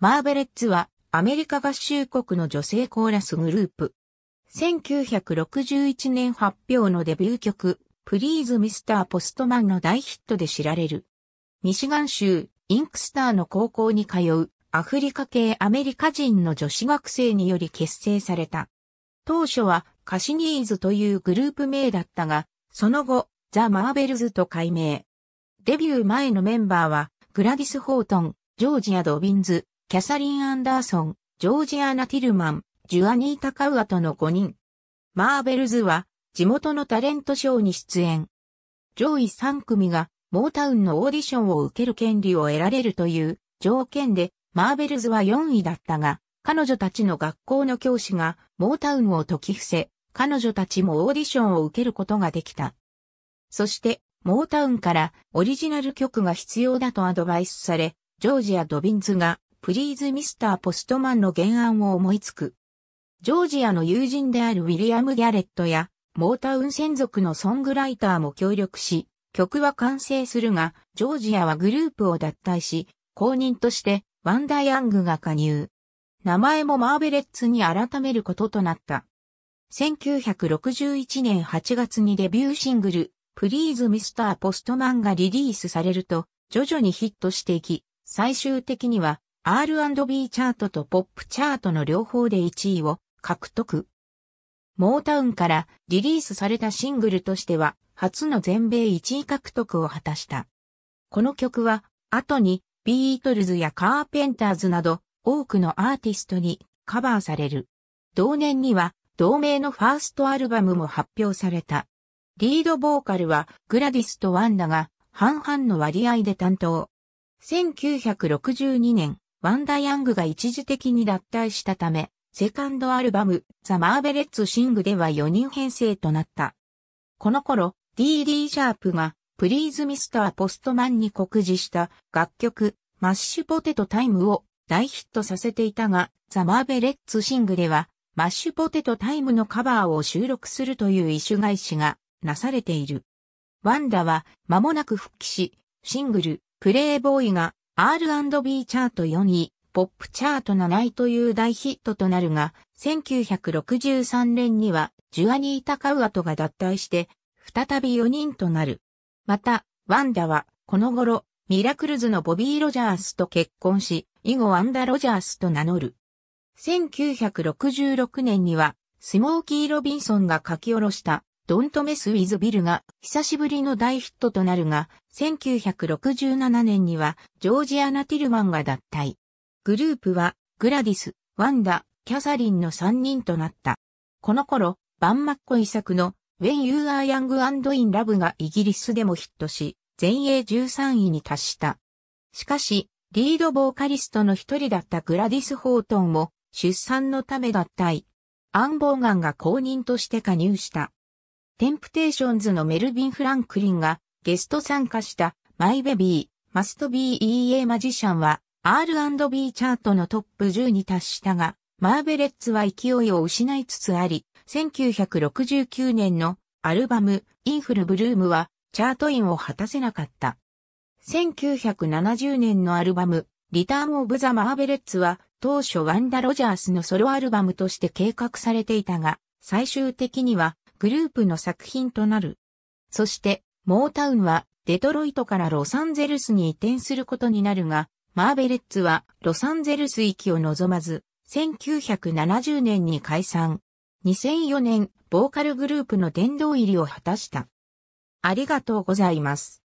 マーベレッツはアメリカ合衆国の女性コーラスグループ。1961年発表のデビュー曲、プリーズ・ミスター・ポストマンの大ヒットで知られる。ミシガン州、インクスターの高校に通うアフリカ系アメリカ人の女子学生により結成された。当初はカシニーズというグループ名だったが、その後、ザ・マーベルズと改名。デビュー前のメンバーは、グラディス・ホートン、ジョージア・ドビンズ、キャサリン・アンダーソン、ジョージアナ・ティルマン、ジュアニー・タカウアとの5人。マーベルズは地元のタレントショーに出演。上位3組がモータウンのオーディションを受ける権利を得られるという条件で、マーベルズは4位だったが、彼女たちの学校の教師がモータウンを解き伏せ、彼女たちもオーディションを受けることができた。そして、モータウンからオリジナル曲が必要だとアドバイスされ、ジョージア・ドビンズがプリーズ・ミスター・ポストマンの原案を思いつく。ジョージアの友人であるウィリアム・ギャレットや、モータウン専属のソングライターも協力し、曲は完成するが、ジョージアはグループを脱退し、公認としてワンダ・ヤングが加入。名前もマーベレッツに改めることとなった。1961年8月にデビューシングル、プリーズ・ミスター・ポストマンがリリースされると、徐々にヒットしていき、最終的には R&B チャートとポップチャートの両方で1位を獲得。モータウンからリリースされたシングルとしては初の全米1位獲得を果たした。この曲は後にビートルズやカーペンターズなど多くのアーティストにカバーされる。同年には同名のファーストアルバムも発表された。リードボーカルはグラディスとワンダが半々の割合で担当。1962年、ワンダ・ヤングが一時的に脱退したため、セカンドアルバム、ザ・マーベレッツ・シングでは4人編成となった。この頃、DD シャープが、プリーズ・ミスター・ポストマンに告示した楽曲、マッシュポテトタイムを大ヒットさせていたが、ザ・マーベレッツ・シングでは、マッシュポテトタイムのカバーを収録するという異種返しがなされている。ワンダは間もなく復帰し、シングル、プレイボーイが R&B チャート4位、ポップチャート7位という大ヒットとなるが、1963年にはジュアニータ・カウアトが脱退して、再び4人となる。また、ワンダは、この頃、ミラクルズのボビー・ロジャースと結婚し、以後ワンダ・ロジャースと名乗る。1966年には、スモーキー・ロビンソンが書き下ろした Don't Mess with Bill が久しぶりの大ヒットとなるが、1967年にはジョージアナ・ティルマンが脱退。グループはグラディス、ワンダ、キャサリンの3人となった。この頃、バンマッコイ作の When You Are Young and In Love がイギリスでもヒットし、全英13位に達した。しかし、リードボーカリストの一人だったグラディス・ホートンも出産のため脱退。アン・ボーガンが公認として加入した。テンプテーションズのメルビン・フランクリンがゲスト参加したマイベビー、マストビー・イエマジシャンは R&B チャートのトップ10に達したが、マーベレッツは勢いを失いつつあり、1969年のアルバムインフルブルームはチャートインを果たせなかった。1970年のアルバムリターン・オブ・ザ・マーベレッツは当初ワンダ・ロジャースのソロアルバムとして計画されていたが、最終的にはグループの作品となる。そして、モータウンはデトロイトからロサンゼルスに移転することになるが、マーベレッツはロサンゼルス域を望まず、1970年に解散。2004年、ボーカルグループの殿堂入りを果たした。ありがとうございます。